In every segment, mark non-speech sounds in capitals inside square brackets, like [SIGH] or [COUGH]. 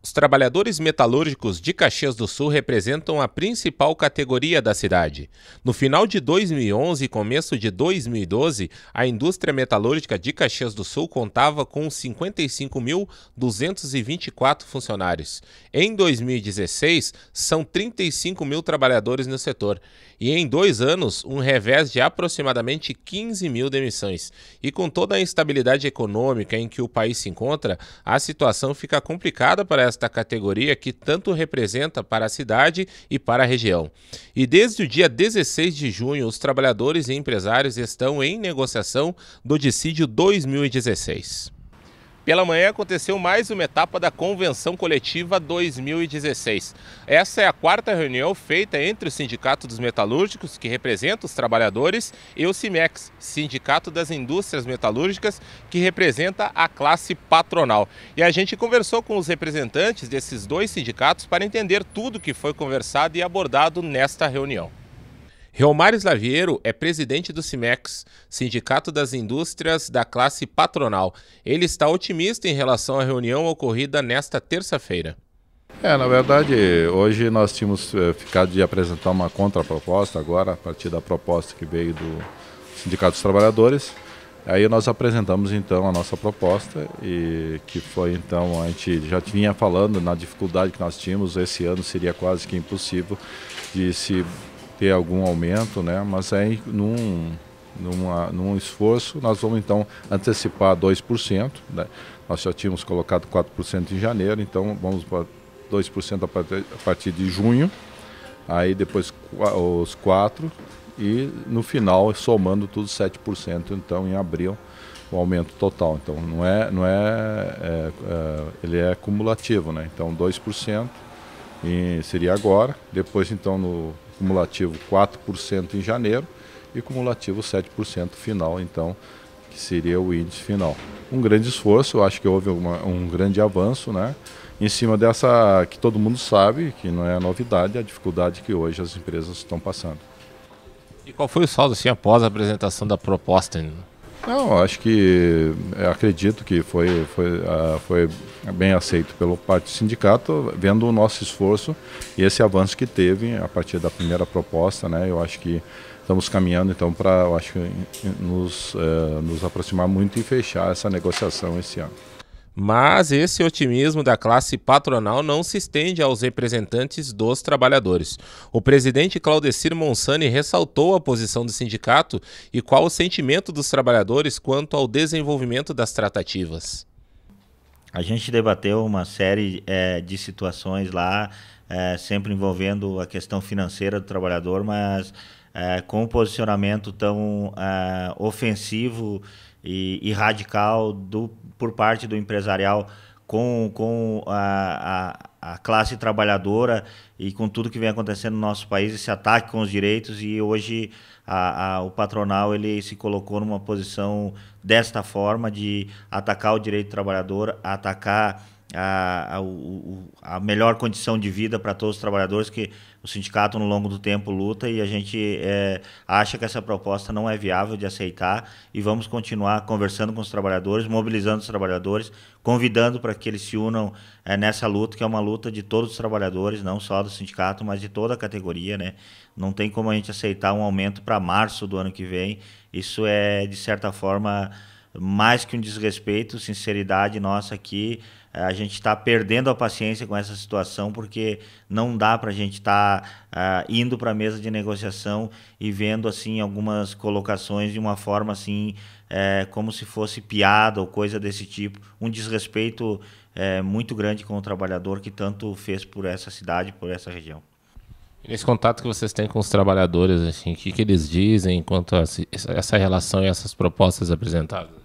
Os trabalhadores metalúrgicos de Caxias do Sul representam a principal categoria da cidade. No final de 2011 e começo de 2012, a indústria metalúrgica de Caxias do Sul contava com 55.224 funcionários. Em 2016, são 35 mil trabalhadores no setor. E em dois anos, um revés de aproximadamente 15 mil demissões. E com toda a instabilidade econômica em que o país se encontra, a situação fica complicada para desta categoria que tanto representa para a cidade e para a região. E desde o dia 16 de junho, os trabalhadores e empresários estão em negociação do dissídio 2016. Pela manhã aconteceu mais uma etapa da Convenção Coletiva 2016. Essa é a quarta reunião feita entre o Sindicato dos Metalúrgicos, que representa os trabalhadores, e o CIMEX, Sindicato das Indústrias Metalúrgicas, que representa a classe patronal. E a gente conversou com os representantes desses dois sindicatos para entender tudo que foi conversado e abordado nesta reunião. Reomário Slaviero é presidente do CIMEX, Sindicato das Indústrias da Classe Patronal. Ele está otimista em relação à reunião ocorrida nesta terça-feira. É, na verdade, hoje nós tínhamos eh, ficado de apresentar uma contraproposta agora, a partir da proposta que veio do Sindicato dos Trabalhadores. Aí nós apresentamos então a nossa proposta e que foi então a gente já vinha falando na dificuldade que nós tínhamos esse ano seria quase que impossível de se ter algum aumento, né? mas aí num, numa, num esforço nós vamos então antecipar 2%. Né? Nós já tínhamos colocado 4% em janeiro, então vamos para 2% a partir, a partir de junho, aí depois os 4% e no final, somando tudo, 7%, então em abril o aumento total. Então não é, não é, é, é ele é cumulativo, né? Então 2% e seria agora, depois então no cumulativo 4% em janeiro e cumulativo 7% final, então, que seria o índice final. Um grande esforço, eu acho que houve uma, um grande avanço, né? Em cima dessa que todo mundo sabe, que não é novidade, é a dificuldade que hoje as empresas estão passando. E qual foi o saldo assim após a apresentação da proposta? Não, acho que é, acredito que foi, foi, uh, foi bem aceito pelo parte do sindicato, vendo o nosso esforço e esse avanço que teve a partir da primeira proposta, né? Eu acho que estamos caminhando então para, acho que nos, uh, nos aproximar muito e fechar essa negociação esse ano. Mas esse otimismo da classe patronal não se estende aos representantes dos trabalhadores. O presidente Claudecir Monsani ressaltou a posição do sindicato e qual o sentimento dos trabalhadores quanto ao desenvolvimento das tratativas. A gente debateu uma série é, de situações lá, é, sempre envolvendo a questão financeira do trabalhador, mas é, com um posicionamento tão é, ofensivo e, e radical do, por parte do empresarial com, com a, a, a, classe trabalhadora e com tudo que vem acontecendo no nosso país, esse ataque com os direitos e hoje a, a, o patronal ele se colocou numa posição desta forma de atacar o direito trabalhador, atacar a, a, a melhor condição de vida para todos os trabalhadores que o sindicato no longo do tempo luta e a gente é, acha que essa proposta não é viável de aceitar e vamos continuar conversando com os trabalhadores, mobilizando os trabalhadores, convidando para que eles se unam é, nessa luta, que é uma luta de todos os trabalhadores, não só do sindicato, mas de toda a categoria. Né? Não tem como a gente aceitar um aumento para março do ano que vem. Isso é, de certa forma, mais que um desrespeito, sinceridade nossa aqui, é, a gente está perdendo a paciência com essa situação porque não dá para a gente estar tá, uh, indo para a mesa de negociação e vendo assim algumas colocações de uma forma assim é, como se fosse piada ou coisa desse tipo, um desrespeito é, muito grande com o trabalhador que tanto fez por essa cidade, por essa região. Esse contato que vocês têm com os trabalhadores, assim, o que, que eles dizem quanto a essa relação e essas propostas apresentadas?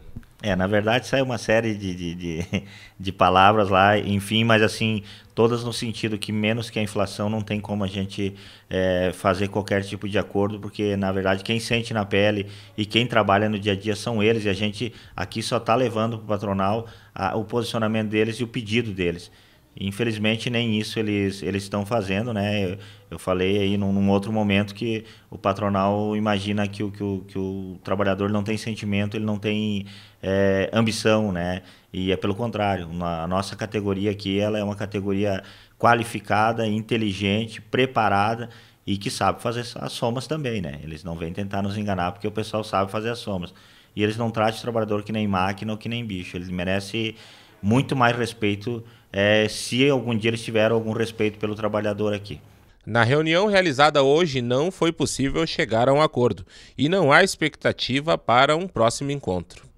É, na verdade sai uma série de, de, de, [LAUGHS] de, palavras lá, enfim, mas assim, todas no sentido que menos que a inflação não tem como a gente é, fazer qualquer tipo de acordo, porque na verdade quem sente na pele e quem trabalha no dia a dia são eles, e a gente aqui só está levando para o patronal a, o posicionamento deles e o pedido deles. Infelizmente, nem isso eles eles estão fazendo, né? Eu, eu falei aí num, num, outro momento que o patronal imagina que o, que o, que o trabalhador não tem sentimento, ele não tem é, ambição, né? E é pelo contrário. A nossa categoria aqui ela é uma categoria qualificada, inteligente, preparada e que sabe fazer as somas também, né? Eles não vêm tentar nos enganar porque o pessoal sabe fazer as somas. E eles não tratam o trabalhador que nem máquina ou que nem bicho. Ele merece muito mais respeito é, se algum dia eles tiveram algum respeito pelo trabalhador aqui. Na reunião realizada hoje, não foi possível chegar a um acordo e não há expectativa para um próximo encontro.